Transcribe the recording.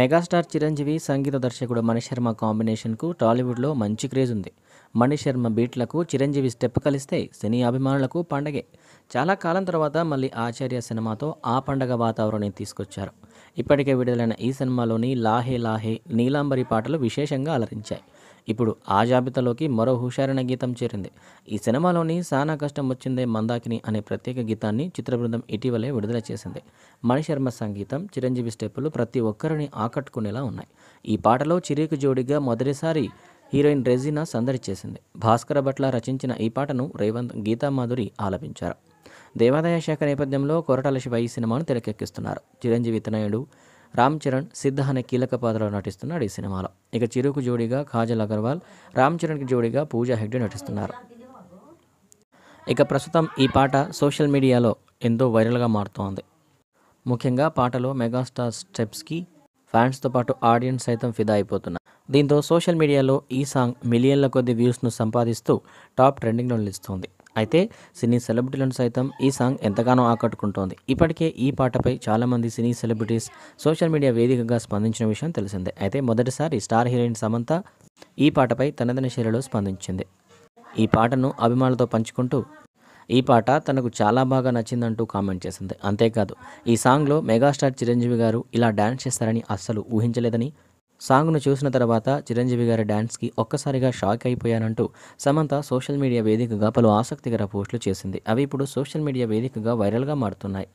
megastar Chiranjeevi సంగీత దర్శకుడు మణిశర్మ కాంబినేషన్కు టాలీవుడ్లో మంచి క్రేజ్ ఉంది మణిశర్మ బీట్లకు చిరంజీవి స్టెప్ కలిస్తే సినీ అభిమానులకు పండగే చాలా కాలం తర్వాత మళ్ళీ ఆచార్య సినిమాతో ఆ పండగ వాతావరణం తీసుకొచ్చారు ఇప్పటికే విడుదలైన ఈ సినిమాలోని లాహే లాహే నీలాంబరి పాటలు విశేషంగా అలరించాయి ఇప్పుడు ఆ జాబితాలోకి మరో హుషారైన గీతం చేరింది ఈ సినిమాలోని సానా కష్టం వచ్చిందే మందాకిని అనే ప్రత్యేక గీతాన్ని చిత్ర బృందం ఇటీవలే విడుదల చేసింది మణిశర్మ సంగీతం చిరంజీవి స్టెప్పులు ప్రతి ఒక్కరిని ఆకట్టుకునేలా ఉన్నాయి ఈ పాటలో చిరికి జోడిగా మొదటిసారి హీరోయిన్ రెజీనా సందడి చేసింది భాస్కర భట్ల రచించిన ఈ పాటను రేవంత్ గీతామాధురి ఆలపించారు దేవాదాయ శాఖ నేపథ్యంలో కొరటాల శివ ఈ సినిమాను తెరకెక్కిస్తున్నారు చిరంజీవి తనయుడు రామ్ చరణ్ సిద్ధ అనే కీలక పాత్రలో నటిస్తున్నాడు ఈ సినిమాలో ఇక చిరుకు జోడీగా కాజల్ అగర్వాల్ రామ్ చరణ్కి జోడీగా పూజా హెగ్డే నటిస్తున్నారు ఇక ప్రస్తుతం ఈ పాట సోషల్ మీడియాలో ఎంతో వైరల్గా మారుతోంది ముఖ్యంగా పాటలో మెగాస్టార్ స్టెప్స్కి ఫ్యాన్స్తో పాటు ఆడియన్స్ సైతం ఫిదా అయిపోతున్నారు దీంతో సోషల్ మీడియాలో ఈ సాంగ్ మిలియన్ల కొద్ది వ్యూస్ను సంపాదిస్తూ టాప్ ట్రెండింగ్లో నిలుస్తోంది అయితే సినీ సెలబ్రిటీలను సైతం ఈ సాంగ్ ఎంతగానో ఆకట్టుకుంటోంది ఇప్పటికే ఈ పాటపై చాలామంది సినీ సెలబ్రిటీస్ సోషల్ మీడియా వేదికగా స్పందించిన విషయం తెలిసిందే అయితే మొదటిసారి స్టార్ హీరోయిన్ సమంత ఈ పాటపై తనదన శైలిలో స్పందించింది ఈ పాటను అభిమానులతో పంచుకుంటూ ఈ పాట తనకు చాలా బాగా నచ్చిందంటూ కామెంట్ చేసింది అంతేకాదు ఈ సాంగ్లో మెగాస్టార్ చిరంజీవి గారు ఇలా డ్యాన్స్ చేస్తారని అస్సలు ఊహించలేదని సాంగ్ను చూసిన తర్వాత చిరంజీవి గారి డ్యాన్స్కి ఒక్కసారిగా షాక్ అయిపోయానంటూ సమంత సోషల్ మీడియా వేదికగా పలు ఆసక్తికర పోస్టులు చేసింది అవి ఇప్పుడు సోషల్ మీడియా వేదికగా వైరల్గా మారుతున్నాయి